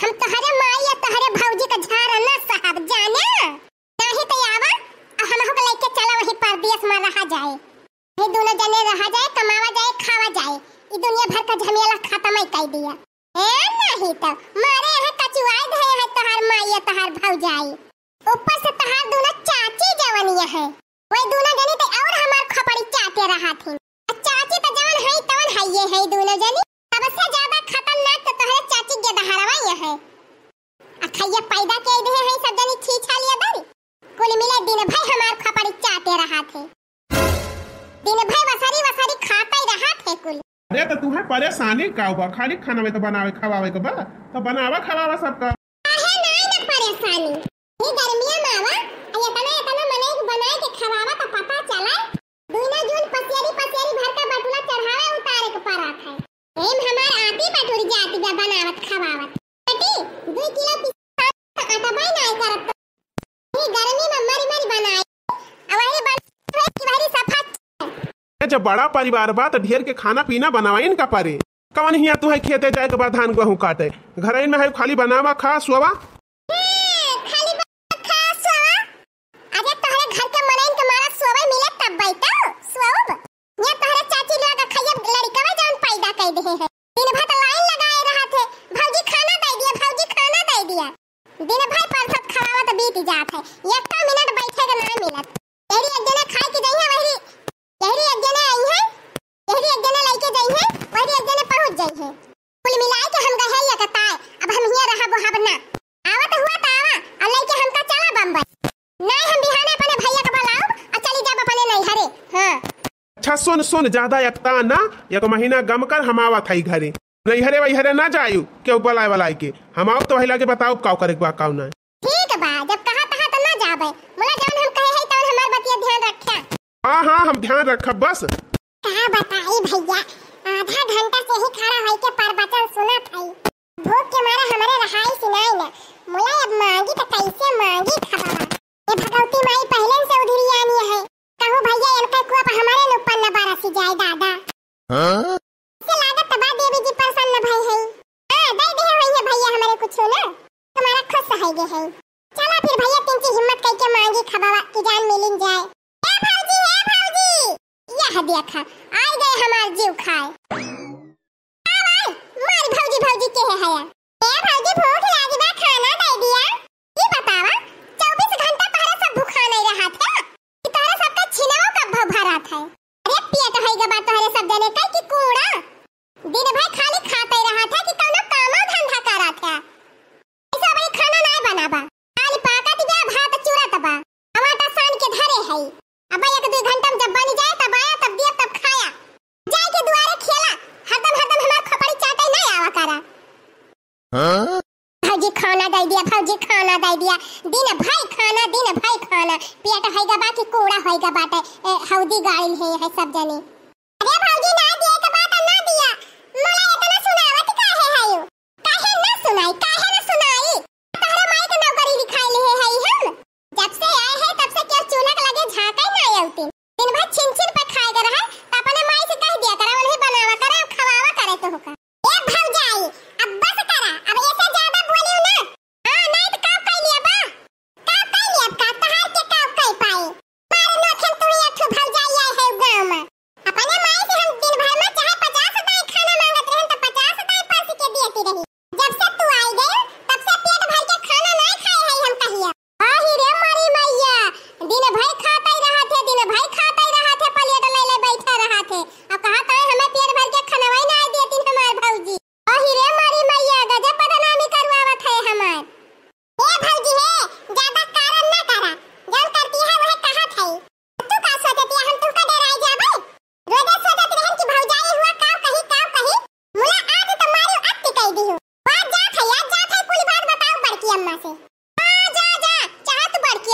हम तहरे माई या तहरे भौजी का झारा ना साहब जाने नहीं तो आवा हम हो गलाई के चला वही परदेश में रहा जाए ये दोनों जने रहा जाए कमावा जाए खावा जाए ई दुनिया भर का झमेला खत्म ही कर दिया ए नहीं तो मारे है कचुआई धए है तहर माई या तहर भौजाई ऊपर से तहर दोनों चाची जवनिया है वही दोनों जने तो और हमार खपड़ी चाटे रहा थी चाची तो जवन है तवन है ये है दोनों जने तोहरे चाची गेदहरवा ये है अखैया पैदा के दे है सब जनी छा लिया बन कुल मिले दिन भर हमार खपड़ी चाटे रहा थे दिन भर वसरी वसरी खाते रहा थे कुल अरे तो तू है परेशानी का हुआ खाली खाना में तो बनावे खावावे के बा तो बनावा खवावा सबका है नहीं ना परेशानी जब बड़ा परिवार बात तो ढेर के खाना पीना बनावा इनका पारे कवन ही तू है खेते जाए के बाद धान गेहूँ काटे घर में है खाली बनावा खा सुवा हम्म, दिन भर तो परसत खराबा तो बीत जात है ये वहां पर ना आवा तो हुआ तो आवा और लेके हमका तो चला बंबई नहीं हम बिहाने अपने भैया के बुलाओ और चली जाब अपने नहीं हरे हां अच्छा सुन सुन ज्यादा यकता ना या तो महीना गम कर हम आवा थाई घरे नहीं हरे वही हरे ना जायो के बुलाए बुलाए के हम आओ तो भैया के बताओ काव करे बा काव ना ठीक बा जब कहा तहा तो ना जाबे बोला जान हम कहे है तौन हमार बतिया ध्यान रखा हां हां हम ध्यान रखा बस कहा बताई भैया आधा घंटा से ही खड़ा होई के परवचन सुनत हई भूख के मारा हमारे रहाई सुनाई ना मोला अब मांगी त तो कैसे मांगी खाबा ये भगवती माई पहले से उधरियानी है कहू भैया इनका कुआ पर हमारे लोग पन्ना बारा सी जाए दादा हां से लागत तबा तो देवी जी प्रसन्न भाई है हां दे दे भैया भैया हमारे कुछ ना तुम्हारा खुश रहेगे है चला फिर भैया तिनकी हिम्मत करके मांगी खबावा इजान मिलिन जाए ए भौजी ए भौजी यह दिया खा आ गए हमार जीव खाए बड़की भौजी के है हया ए भौजी भूख लागी बा खाना दे दिया ई बतावा 24 घंटा तोहरा सब भूखा नहीं रहा था कि तोहरा सबका छिनाओ कब भरा था अरे पेट है गबा तो दई दिया भौजी खाना दे दिया दिन भाई खाना दिन भाई खाना पेट तो होएगा बाकी कोड़ा होएगा बाटे हौदी गाइल है सब जने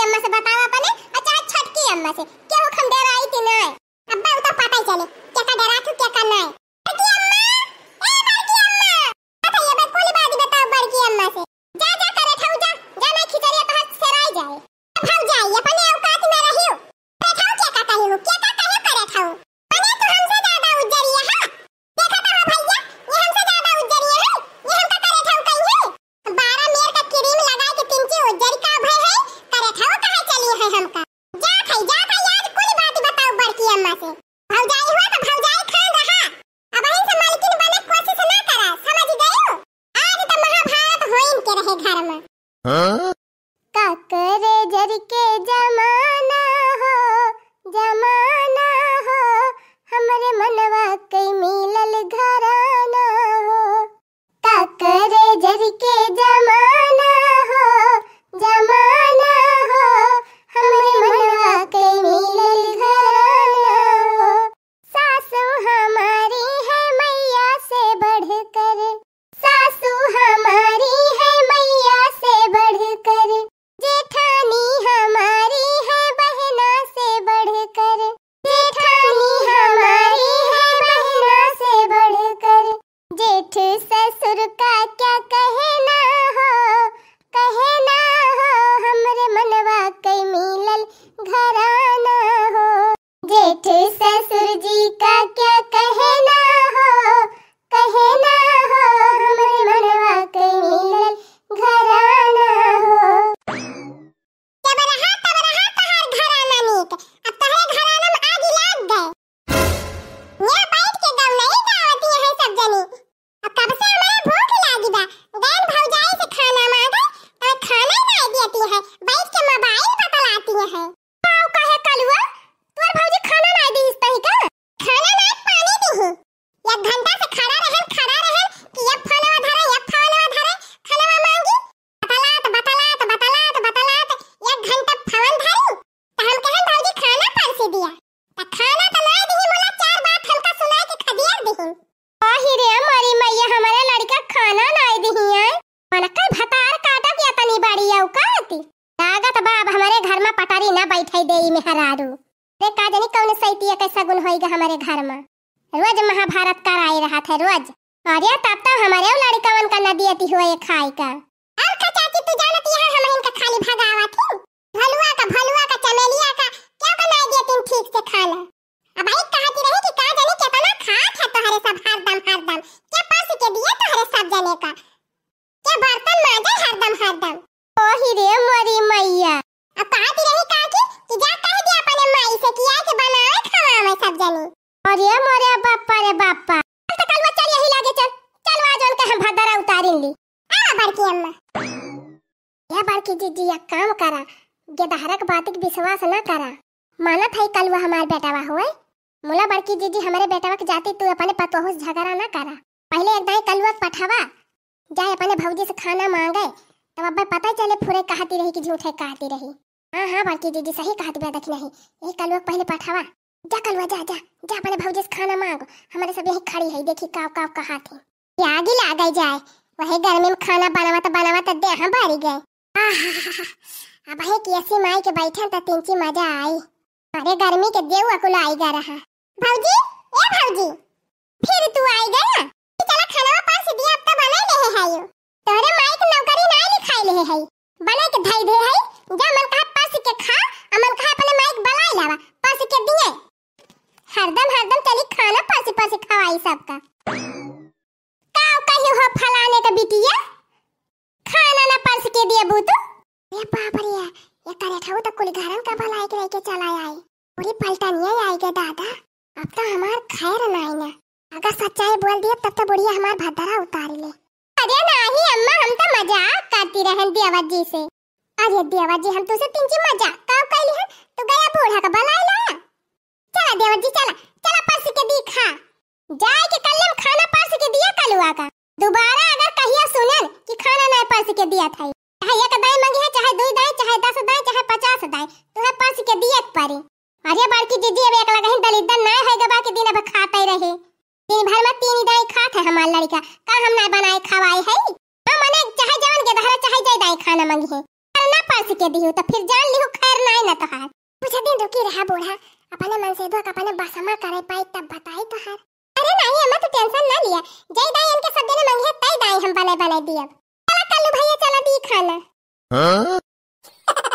अम्मा से बतावा अपने और चाहे छटकी अम्मा से केहू खम डराई थी ना अब्बा उ तो पता ही चले क्या का डरा थू क्या का नहीं हाँ? जर के जमाना हो जमाना हो हमारे मनवा कई मिलल घराना हो काकरे जर के जमाना हो जमाना नौका आती लागत बा अब हमारे घर में पटारी ना बैठाई देई में हरारू रे का जानी कौन सैतिया कैसा गुण होएगा हमारे घर में रोज महाभारत का राय रहा था रोज अरे तब तब हमारे लड़कावन का नदी अति हुए खाए का और का चाची तू जानत यहां हम इनका खाली भगावा थी भलुआ का भलुआ का चमेलिया का क्या बनाई देतिन ठीक से खाना ಉತ್ತಾರಿಲ್ಲಿ ಆ ಬಡ್ಕಿ ಅಮ್ಮ यह बड़की जीजी यह काम करा गेदाहरक బాతికి విశ్వాస నా కరా माना था कल वह हमारे बेटावा हुए मुला बड़की जीजी हमारे बेटावा के जाते तू अपने पतोहू से झगड़ा ना करा पहले एक दाई कल पठावा जाए अपने भौजी से खाना मांगे तब अब पता चले फुरे कहती रही कि झूठे कहती रही हाँ हाँ बड़की जीजी सही कहती बे देखी नहीं ये कल पहले पठावा जा कल जा जा जा अपने भौजी से खाना मांग हमारे सब यही खड़ी है देखी काव काव कहा थी आग ही ला गई जाए वही गर्मी में खाना बनावा तो बनावत तो देह हाँ, भरी गए अब है कि ऐसी माई के बैठन तो तीन तिंची मजा आई अरे गर्मी के देव अकुल आई गा रहा भौजी ए भौजी फिर तू आई गए गया चला खाना पास दिया अब तो बना ले है यो तोरे माई के नौकरी ना लिखाई ले है बने के धई दे है जा पा बाबरिया ये करे करेठाऊ तो कुल घरन का भलाई के लेके चला आई पूरी पलटनिया आई के दादा अब तो हमार खैर नहीं ना अगर सच्चाई बोल दिए तब तो बुढ़िया हमार भद्दरा उतार ले अरे नहीं अम्मा हम तो मजाक करती रहन देवत जी से अरे देवत जी हम तुसे पिंची मजाक का कहली है तो गया बूढ़ा का भलाई ला चला देवत जी चला चला पास के दी खा जाए के कल खाना पास के दिया कलुआ का दोबारा अगर कहिया सुनन कि खाना नहीं पास के दिया था चाहे एक दाई मांगी है चाहे दो दाई चाहे दस दाई चाहे पचास दाएं तुहे पास के दिए परी अरे की जीजी अब एक लगहिन दलिदा ना है गबा के दिन अब खाते रहे दिन भर में तीन दाई खात है हमार लड़का का हम ना बनाए खवाई है हम मने चाहे जवन के धरा चाहे जाई दाई खाना मांगी है पर ना पास के दियो तो फिर जान लियो खैर ना ना तो तोहार कुछ दिन रुकी रहा बूढ़ा अपने मन से दुआ अपने बासमा करे पाई तब बताई तोहार अरे नहीं अम्मा तू टेंशन ना लिया जय दाई इनके सब दिन है तई दाई हम बने बने दिया चलो भैया चला दी खाना हाँ?